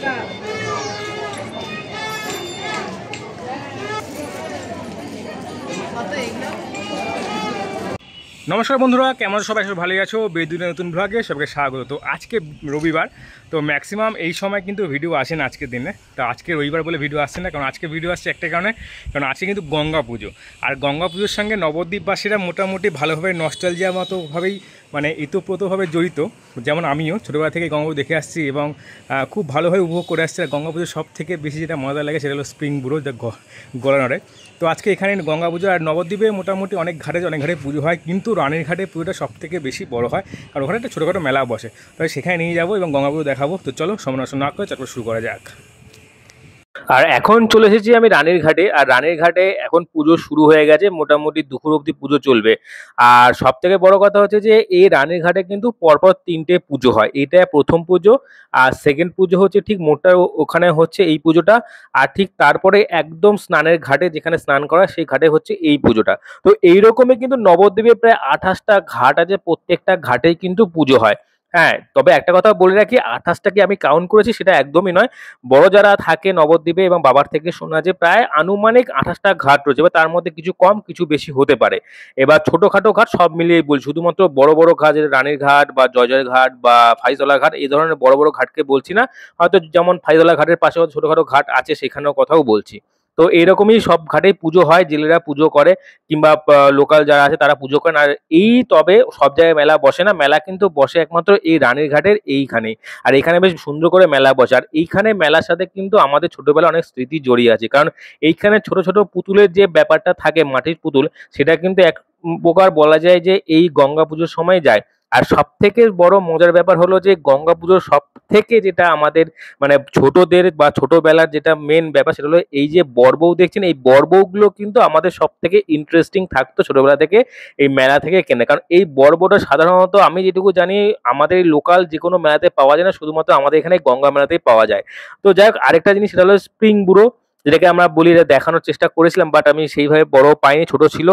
炸 নমস্কার বন্ধুরা কেমন সবাই আসলে ভালোই আছো বেদুনে নতুন ভ্লগে সবাইকে স্বাগত তো আজকে রবিবার তো ম্যাক্সিমাম এই সময় কিন্তু ভিডিও আসে না আজকের দিনে তো আজকে রবিবার বলে ভিডিও আসছে না কারণ আজকে ভিডিও আসছে একটা কারণে কারণ আজকে কিন্তু গঙ্গা পুজো আর গঙ্গা পুজোর সঙ্গে নবদ্বীপবাসীরা মোটামুটি ভালোভাবে নস্টালজিয়া মতোভাবেই মানে ইতোপ্রতভাবে জড়িত যেমন আমিও ছোটোবেলা থেকে গঙ্গা দেখে আসছি এবং খুব ভালোভাবে উপভোগ করে আসছি আর গঙ্গা পুজোর সব থেকে বেশি যেটা মজা লাগে সেটা হলো স্প্রিং বুড়ো যা গলানরে তো আজকে এখানে গঙ্গা পুজো আর নবদ্বীপে মোটামুটি অনেক ঘাটে অনেক ঘাটে পুজো হয় কিন্তু যেহেতু রানীর ঘাটে পুজোটা সব থেকে বেশি বড় হয় আর ওখানে একটা ছোটোখাটো মেলা বসে তাই সেখানে নিয়ে যাবো এবং গঙ্গা পুজো দেখাবো তো চলো সমনাসন না করে তারপর শুরু করা যাক আর এখন চলে এসেছি আমি রানের ঘাটে আর রানের ঘাটে এখন পুজো শুরু হয়ে গেছে মোটামুটি দুপুর অবধি পুজো চলবে আর সব থেকে বড় কথা হচ্ছে যে এই রানের ঘাটে কিন্তু পরপর তিনটে পুজো হয় এটা প্রথম পুজো আর সেকেন্ড পুজো হচ্ছে ঠিক মোটা ওখানে হচ্ছে এই পুজোটা আর ঠিক তারপরে একদম স্নানের ঘাটে যেখানে স্নান করা সেই ঘাটে হচ্ছে এই পুজোটা তো এইরকমই কিন্তু নবদ্বীপে প্রায় আঠাশটা ঘাট আছে প্রত্যেকটা ঘাটেই কিন্তু পুজো হয় হ্যাঁ তবে একটা কথা বলে রাখি আঠাশটাকে আমি কাউন্ট করেছি সেটা একদমই নয় বড় যারা থাকে নবদ্বীপে এবং বাবার থেকে শোনা যে প্রায় আনুমানিক আঠাশটা ঘাট রয়েছে এবার তার মধ্যে কিছু কম কিছু বেশি হতে পারে এবার ছোটোখাটো ঘাট সব মিলিয়ে বলছি শুধুমাত্র বড় বড় ঘাট যেটা রানীর ঘাট বা জয়জয় ঘাট বা ফাইজলা ঘাট এই ধরনের বড় বড় ঘাটকে বলছি না হয়তো যেমন ফাইজলা ঘাটের পাশে ছোটোখাটো ঘাট আছে সেখানেও কথাও বলছি তো এইরকমই সব ঘাটেই পুজো হয় জেলেরা পুজো করে কিংবা লোকাল যারা আছে তারা পুজো করেন আর এই তবে সব জায়গায় মেলা বসে না মেলা কিন্তু বসে একমাত্র এই রানীর ঘাটের এইখানেই আর এখানে বেশ সুন্দর করে মেলা বসে আর এইখানে মেলার সাথে কিন্তু আমাদের ছোটোবেলা অনেক স্মৃতি জড়িয়ে আছে কারণ এইখানে ছোট ছোট পুতুলের যে ব্যাপারটা থাকে মাটির পুতুল সেটা কিন্তু এক প্রকার বলা যায় যে এই গঙ্গা পুজোর সময় যায় আর সব থেকে বড় মজার ব্যাপার হলো যে গঙ্গা পুজোর সব থেকে যেটা আমাদের মানে ছোটদের বা ছোটবেলার যেটা মেন ব্যাপার সেটা হলো এই যে বর্বৌ দেখছেন এই বর্বগুলো কিন্তু আমাদের সব থেকে ইন্টারেস্টিং থাকতো ছোটবেলা থেকে এই মেলা থেকে কেনে কারণ এই বর্বটা সাধারণত আমি যেটুকু জানি আমাদের লোকাল যে কোনো মেলাতে পাওয়া যায় না শুধুমাত্র আমাদের এখানে গঙ্গা মেলাতেই পাওয়া যায় তো যাই হোক আরেকটা জিনিস সেটা হলো স্প্রিং বুড়ো যেটাকে আমরা বলি এটা দেখানোর চেষ্টা করেছিলাম বাট আমি সেইভাবে বড় পাইনি ছোট ছিল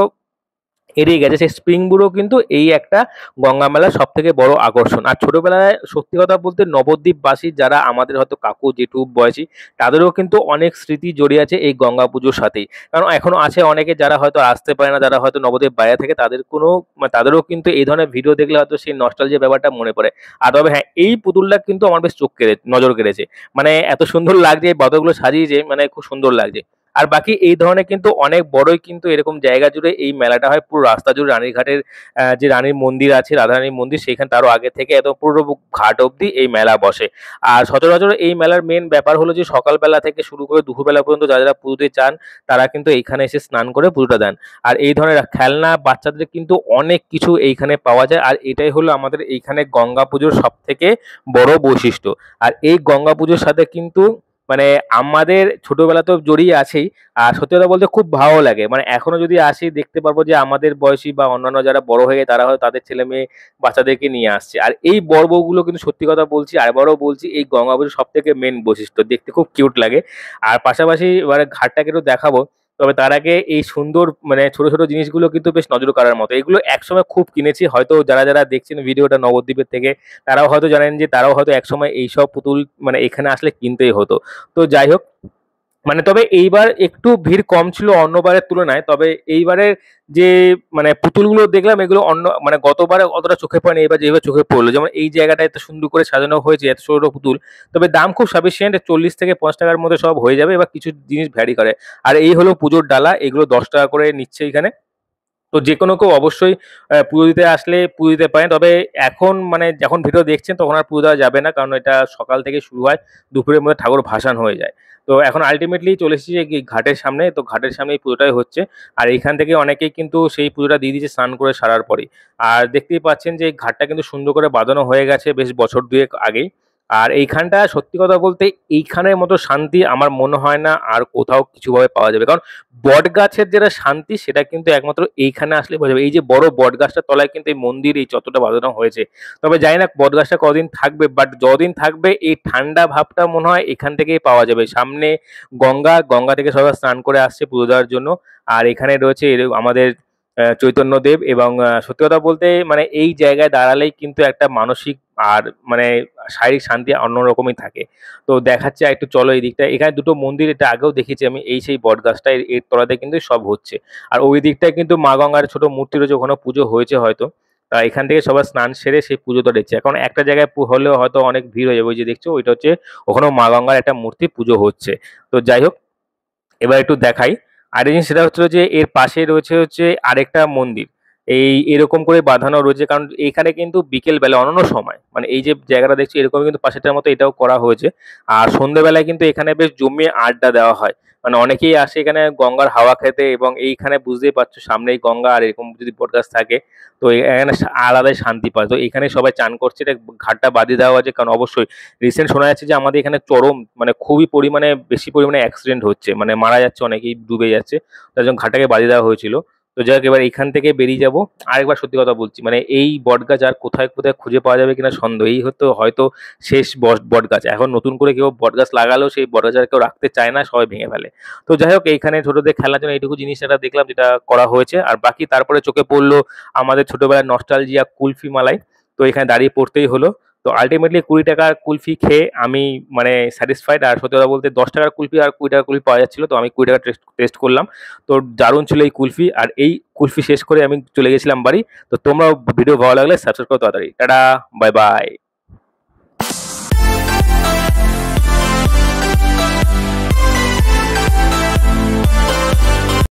এড়িয়ে গেছে সেই স্প্রিং ব্যুরো কিন্তু এই একটা গঙ্গা মেলার সব থেকে বড় আকর্ষণ আর ছোটবেলায় সত্যি কথা বলতে নবদ্বীপবাসী যারা আমাদের হয়তো কাকু জেঠু বয়সী তাদেরও কিন্তু অনেক স্মৃতি জড়িয়ে আছে এই গঙ্গা পুজোর সাথেই কারণ এখনও আছে অনেকে যারা হয়তো আসতে পারে না যারা হয়তো নবদ্বীপ বাইরে থেকে তাদের কোনো মানে তাদেরও কিন্তু এই ধরনের ভিডিও দেখলে হয়তো সেই যে ব্যাপারটা মনে পড়ে আর তবে হ্যাঁ এই পুতুলটা কিন্তু আমার বেশ চোখ কেড়ে নজর কেড়েছে মানে এত সুন্দর লাগছে এই বাদরগুলো সাজিয়েছে মানে খুব সুন্দর লাগছে আর বাকি এই ধরনের কিন্তু অনেক বড়ই কিন্তু এরকম জায়গা জুড়ে এই মেলাটা হয় পুরো রাস্তা জুড়ে রানীঘাটের যে রানীর মন্দির আছে রাধারানীর মন্দির সেখানে তারও আগে থেকে একদম পুরো ঘাট অবধি এই মেলা বসে আর সচরাচর এই মেলার মেন ব্যাপার হলো যে সকালবেলা থেকে শুরু করে দুপুরবেলা পর্যন্ত যারা যারা পুজোতে চান তারা কিন্তু এইখানে এসে স্নান করে পুজোটা দেন আর এই ধরনের খেলনা বাচ্চাদের কিন্তু অনেক কিছু এইখানে পাওয়া যায় আর এটাই হলো আমাদের এইখানে গঙ্গা পুজোর সব থেকে বড় বৈশিষ্ট্য আর এই গঙ্গা পুজোর সাথে কিন্তু মানে আমাদের ছোটবেলা তো জড়িয়ে আছেই আর সত্যি কথা বলতে খুব ভালো লাগে মানে এখনো যদি আসি দেখতে পারবো যে আমাদের বয়সী বা অন্যান্য যারা বড় হয়ে তারা হয়তো তাদের ছেলে মেয়ে বাচ্চাদেরকে নিয়ে আসছে আর এই বর্বগুলো কিন্তু সত্যি কথা বলছি আরবারও বলছি এই গঙ্গা পুজো সব থেকে মেন বৈশিষ্ট্য দেখতে খুব কিউট লাগে আর পাশাপাশি এবারে ঘাটটাকে একটু দেখাবো তবে তার আগে এই সুন্দর মানে ছোট ছোট জিনিসগুলো কিন্তু বেশ নজর কাড়ার মতো এগুলো একসময় খুব কিনেছি হয়তো যারা যারা দেখছেন ভিডিওটা নবদ্বীপের থেকে তারাও হয়তো জানেন যে তারাও হয়তো একসময় এইসব পুতুল মানে এখানে আসলে কিনতেই হতো তো যাই হোক মানে তবে এইবার একটু ভিড় কম ছিল অন্যবারের তুলনায় তবে এইবারের যে মানে পুতুলগুলো দেখলাম এগুলো অন্য মানে গতবারে অতটা চোখে পড়েনি এবার যেভাবে চোখে পড়লো যেমন এই জায়গাটা এত সুন্দর করে সাজানো হয়েছে এত ছোট পুতুল তবে দাম খুব সাফিসিয়েন্ট চল্লিশ থেকে পঞ্চাশ টাকার মধ্যে সব হয়ে যাবে এবার কিছু জিনিস ভ্যারি করে আর এই হলো পুজোর ডালা এগুলো দশ টাকা করে নিচ্ছে এখানে তো যে কোনো কেউ অবশ্যই পুজো দিতে আসলে পুজো দিতে পারেন তবে এখন মানে যখন ভিডিও দেখছেন তখন আর পুজো দেওয়া যাবে না কারণ এটা সকাল থেকে শুরু হয় দুপুরের মধ্যে ঠাকুর ভাসান হয়ে যায় তো এখন আলটিমেটলি চলে এসেছি ঘাটের সামনে তো ঘাটের সামনে এই পুজোটাই হচ্ছে আর এখান থেকে অনেকেই কিন্তু সেই পুজোটা দিয়ে দিচ্ছে স্নান করে সারার পরে আর দেখতেই পাচ্ছেন যে ঘাটটা কিন্তু সুন্দর করে বাঁধানো হয়ে গেছে বেশ বছর দুয়েক আগেই আর এইখানটা সত্যি কথা বলতে এইখানের মতো শান্তি আমার মনে হয় না আর কোথাও কিছুভাবে পাওয়া যাবে কারণ বট গাছের যেটা শান্তি সেটা কিন্তু একমাত্র এইখানে আসলে বোঝা যাবে এই যে বড় বট গাছটা তলায় কিন্তু এই মন্দির এই চতটা বাজানো হয়েছে তবে জানি না বট গাছটা কদিন থাকবে বাট যদিন থাকবে এই ঠান্ডা ভাবটা মনে হয় এখান থেকেই পাওয়া যাবে সামনে গঙ্গা গঙ্গা থেকে সবাই স্নান করে আসছে পুজো দেওয়ার জন্য আর এখানে রয়েছে আমাদের চৈতন্যদেব এবং সত্যি কথা বলতে মানে এই জায়গায় দাঁড়ালেই কিন্তু একটা মানসিক আর মানে শারীরিক শান্তি অন্যরকমই থাকে তো দেখাচ্ছে একটু চলো এই দিকটা এখানে দুটো মন্দির এটা আগেও দেখেছি আমি এই সেই বটগাছটা এর তলাতে কিন্তু সব হচ্ছে আর ওই দিকটায় কিন্তু মা গঙ্গার ছোট মূর্তি রয়েছে ওখানে পুজো হয়েছে হয়তো তা এখান থেকে সবার স্নান সেরে সেই পুজোটা দেখছে এখন একটা জায়গায় হলেও হয়তো অনেক ভিড় হয়ে যাবে ওই যে দেখছো ওইটা হচ্ছে ওখানেও মা গঙ্গার একটা মূর্তি পুজো হচ্ছে তো যাই হোক এবার একটু দেখাই আর জিনিস সেটা হচ্ছিল যে এর পাশে রয়েছে হচ্ছে আরেকটা মন্দির এই এরকম করে বাঁধানো রয়েছে কারণ এখানে কিন্তু বিকেলবেলা অন্যান্য সময় মানে এই যে জায়গাটা দেখছি এরকম কিন্তু পাশেটার মতো এটাও করা হয়েছে আর সন্ধ্যেবেলায় কিন্তু এখানে বেশ জমিয়ে আড্ডা দেওয়া হয় মানে অনেকেই আসে এখানে গঙ্গার হাওয়া খেতে এবং এইখানে বুঝতেই পারছো সামনেই গঙ্গা আর এরকম যদি বটগাছ থাকে তো এখানে আলাদাই শান্তি পায় তো এখানে সবাই চান করছে এটা ঘাটটা বাঁধিয়ে দেওয়া হয়েছে কারণ অবশ্যই রিসেন্ট শোনা যাচ্ছে যে আমাদের এখানে চরম মানে খুবই পরিমাণে বেশি পরিমাণে অ্যাক্সিডেন্ট হচ্ছে মানে মারা যাচ্ছে অনেকেই ডুবে যাচ্ছে তার জন্য ঘাটটাকে বাঁধিয়ে দেওয়া হয়েছিল তো যাই হোক এবার এখান থেকে বেরিয়ে যাবো আরেকবার সত্যি কথা বলছি মানে এই বটগাছ আর কোথায় কোথায় খুঁজে পাওয়া যাবে কিনা সন্দেহ এই হতো হয়তো শেষ বটগাছ এখন নতুন করে কেউ বটগাছ লাগালেও সেই বটগাছ আর কেউ রাখতে চায় না সবাই ভেঙে ফেলে তো যাই হোক এইখানে ছোটদের খেলার জন্য এইটুকু জিনিস একটা দেখলাম যেটা করা হয়েছে আর বাকি তারপরে চোখে পড়লো আমাদের ছোটোবেলার নস্টালজিয়া কুলফি মালাই তো এখানে দাঁড়িয়ে পড়তেই হলো তো আলটিমেটলি কুড়ি টাকার কুলফি খেয়ে আমি মানে স্যাটিসফাইড আর সত্যি কথা বলতে দশ টাকার কুলফি আর কুড়ি টাকার কুলফি পাওয়া যাচ্ছিলো তো আমি কুড়ি টাকা টেস্ট টেস্ট করলাম তো দারুণ ছিল এই কুলফি আর এই কুলফি শেষ করে আমি চলে গেছিলাম বাড়ি তো তোমরাও ভিডিও ভালো লাগলে সাবস্ক্রাইব করো তাড়াতাড়ি টাটা বাই বাই